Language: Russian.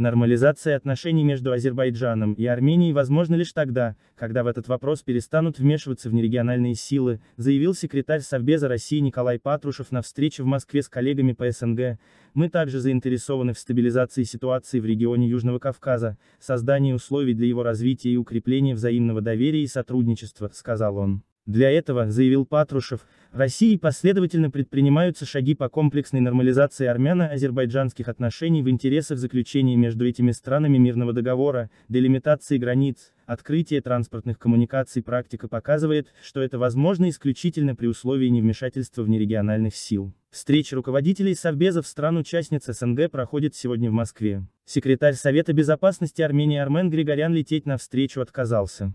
Нормализация отношений между Азербайджаном и Арменией возможна лишь тогда, когда в этот вопрос перестанут вмешиваться внерегиональные силы, заявил секретарь Совбеза России Николай Патрушев на встрече в Москве с коллегами по СНГ. Мы также заинтересованы в стабилизации ситуации в регионе Южного Кавказа, создании условий для его развития и укрепления взаимного доверия и сотрудничества, сказал он. Для этого, заявил Патрушев, России последовательно предпринимаются шаги по комплексной нормализации армяно-азербайджанских отношений в интересах заключения между этими странами мирного договора, делимитации границ, открытия транспортных коммуникаций практика показывает, что это возможно исключительно при условии невмешательства внерегиональных сил. Встреча руководителей Совбезов стран-участниц СНГ проходит сегодня в Москве. Секретарь Совета Безопасности Армении Армен Григорян лететь на встречу отказался.